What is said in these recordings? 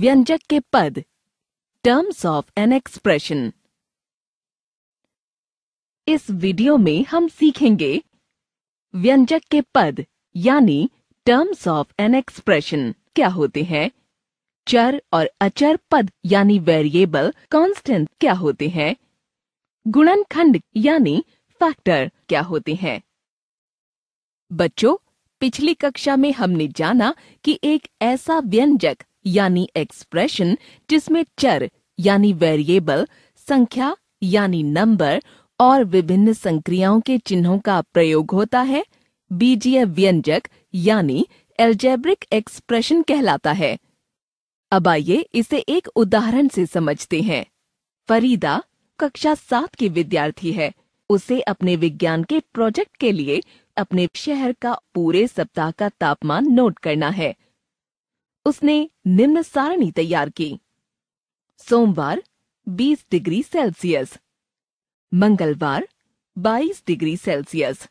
व्यंजक के पद टर्म्स ऑफ एन एक्सप्रेशन इस वीडियो में हम सीखेंगे व्यंजक के पद यानी टर्म्स ऑफ एन एक्सप्रेशन क्या होते हैं चर और अचर पद यानी वेरिएबल कांस्टेंट क्या होते हैं गुणनखंड यानी फैक्टर क्या होते हैं बच्चों पिछली कक्षा में हमने जाना कि एक ऐसा व्यंजक यानी एक्सप्रेशन जिसमें चर यानी वेरिएबल संख्या यानी नंबर और विभिन्न संक्रियाओं के चिन्हों का प्रयोग होता है बीजीय व्यंजक यानी एल्जेब्रिक एक्सप्रेशन कहलाता है अब आइए इसे एक उदाहरण से समझते हैं फरीदा कक्षा सात की विद्यार्थी है उसे अपने विज्ञान के प्रोजेक्ट के लिए अपने शहर का पूरे सप्ताह का तापमान नोट करना है उसने निम्न सारणी तैयार की सोमवार 20 डिग्री सेल्सियस मंगलवार 22 डिग्री सेल्सियस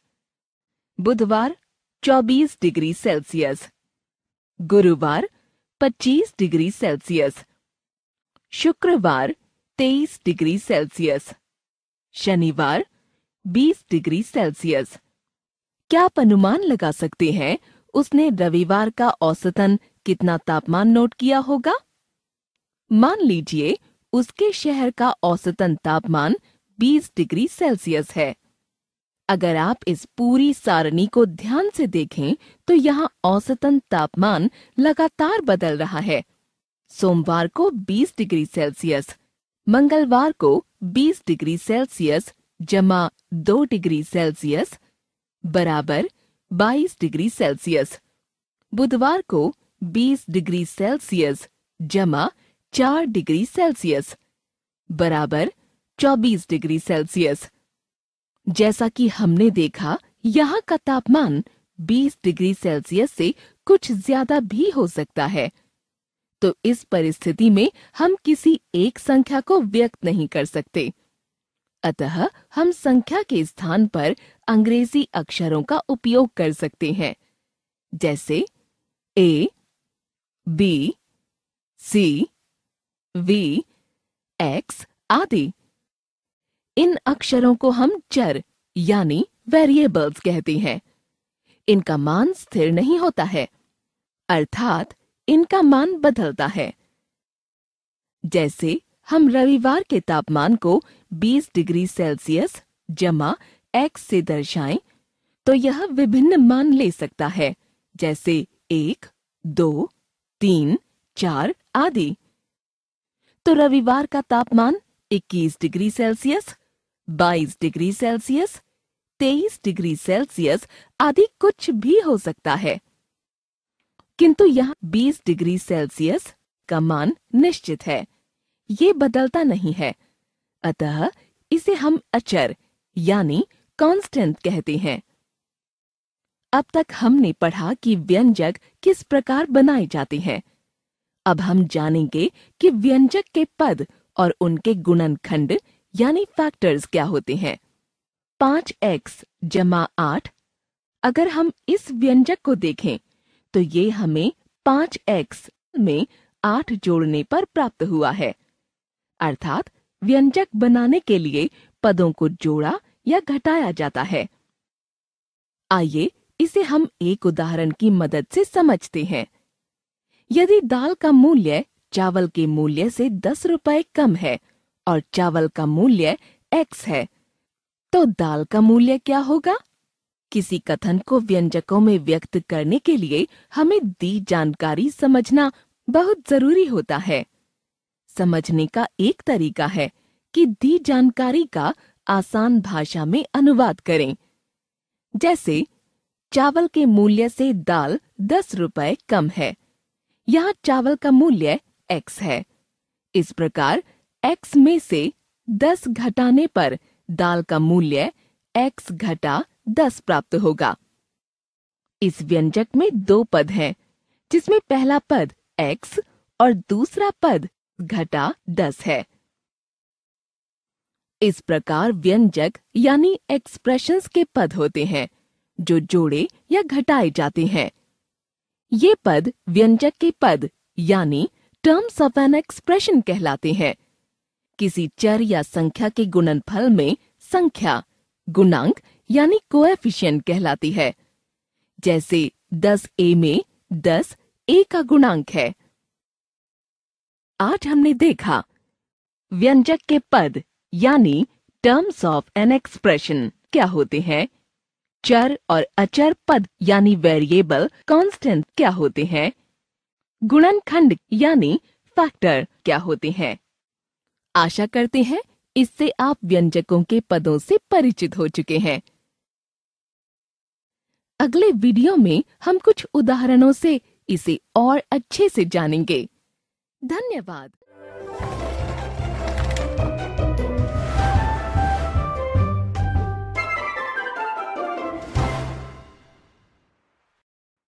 बुधवार 24 डिग्री सेल्सियस गुरुवार 25 डिग्री सेल्सियस शुक्रवार 23 डिग्री सेल्सियस शनिवार 20 डिग्री सेल्सियस क्या आप अनुमान लगा सकते हैं उसने रविवार का औसतन कितना तापमान नोट किया होगा मान लीजिए उसके शहर का औसतन तापमान 20 डिग्री सेल्सियस है अगर आप इस पूरी सारणी को ध्यान से देखें तो यहाँ औसतन तापमान लगातार बदल रहा है सोमवार को 20 डिग्री सेल्सियस मंगलवार को 20 डिग्री सेल्सियस जमा 2 डिग्री सेल्सियस बराबर 22 डिग्री सेल्सियस बुधवार को 20 डिग्री सेल्सियस जमा 4 डिग्री सेल्सियस बराबर 24 डिग्री सेल्सियस जैसा कि हमने देखा यहाँ का तापमान 20 डिग्री सेल्सियस से कुछ ज्यादा भी हो सकता है तो इस परिस्थिति में हम किसी एक संख्या को व्यक्त नहीं कर सकते अतः हम संख्या के स्थान पर अंग्रेजी अक्षरों का उपयोग कर सकते हैं जैसे A B C V X आदि इन अक्षरों को हम चर यानी वेरिएबल्स कहते हैं इनका मान स्थिर नहीं होता है अर्थात इनका मान बदलता है जैसे हम रविवार के तापमान को 20 डिग्री सेल्सियस जमा एक्स से दर्शाएं तो यह विभिन्न मान ले सकता है जैसे एक दो तीन चार आदि तो रविवार का तापमान 21 degree Celsius 22 degree Celsius 23 degree Celsius आदि कुछ भी हो सकता है किंतु यहाँ 20 डिग्री सेल्सियस का मान निश्चित है ये बदलता नहीं है अतः इसे हम अचर यानी कांस्टेंट कहते हैं अब तक हमने पढ़ा कि व्यंजक किस प्रकार बनाए जाते हैं अब हम जानेंगे कि व्यंजक के पद और उनके गुणनखंड यानी फैक्टर्स क्या होते हैं पांच एक्स जमा आठ अगर हम इस व्यंजक को देखें तो ये हमें पांच एक्स में आठ जोड़ने पर प्राप्त हुआ है अर्थात व्यंजक बनाने के लिए पदों को जोड़ा या घटाया जाता है आइए इसे हम एक उदाहरण की मदद से समझते हैं यदि दाल का मूल्य चावल के मूल्य से दस रुपए कम है और चावल का मूल्य एक्स है तो दाल का मूल्य क्या होगा किसी कथन को व्यंजकों में व्यक्त करने के लिए हमें दी जानकारी समझना बहुत जरूरी होता है समझने का एक तरीका है कि दी जानकारी का आसान भाषा में अनुवाद करें जैसे चावल के मूल्य से दाल दस रुपए कम है यहाँ चावल का मूल्य x है इस प्रकार x में से दस घटाने पर दाल का मूल्य x घटा दस प्राप्त होगा इस व्यंजक में दो पद हैं, जिसमें पहला पद x और दूसरा पद घटा दस है इस प्रकार व्यंजक यानी एक्सप्रेशंस के पद होते हैं जो जोड़े या घटाए जाते हैं ये पद व्यंजक के पद यानी टर्म्स ऑफ एन एक्सप्रेशन कहलाते हैं किसी चर या संख्या के गुणनफल में संख्या गुणांक यानी कोएफिशिएंट कहलाती है जैसे 10 ए में 10 ए का गुणांक है आज हमने देखा व्यंजक के पद यानी टर्म्स ऑफ एन एक्सप्रेशन क्या होते हैं चर और अचर पद यानी वेरिएबल कांस्टेंट क्या होते हैं गुणनखंड यानी फैक्टर क्या होते हैं आशा करते हैं इससे आप व्यंजकों के पदों से परिचित हो चुके हैं अगले वीडियो में हम कुछ उदाहरणों से इसे और अच्छे से जानेंगे धन्यवाद